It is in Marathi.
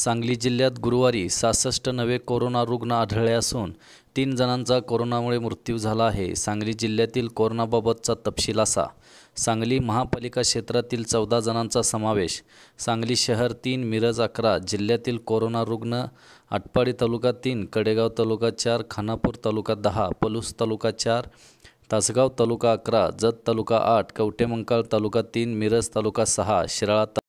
सांगली जिल्ह्यात गुरुवारी सासष्ट नवे कोरोना रुग्ण आढळले असून तीन जणांचा कोरोनामुळे मृत्यू झाला आहे सांगली जिल्ह्यातील कोरोनाबाबतचा तपशील असा सांगली महापालिका क्षेत्रातील चौदा जणांचा समावेश सांगली शहर तीन मिरज अकरा जिल्ह्यातील कोरोना रुग्ण आटपाडी तालुका तीन कडेगाव तालुका चार खानापूर तालुका दहा पलूस तालुका चार तासगाव तालुका अकरा जत तालुका आठ कवटेमंकाळ तालुका तीन मिरज तालुका सहा शिराळा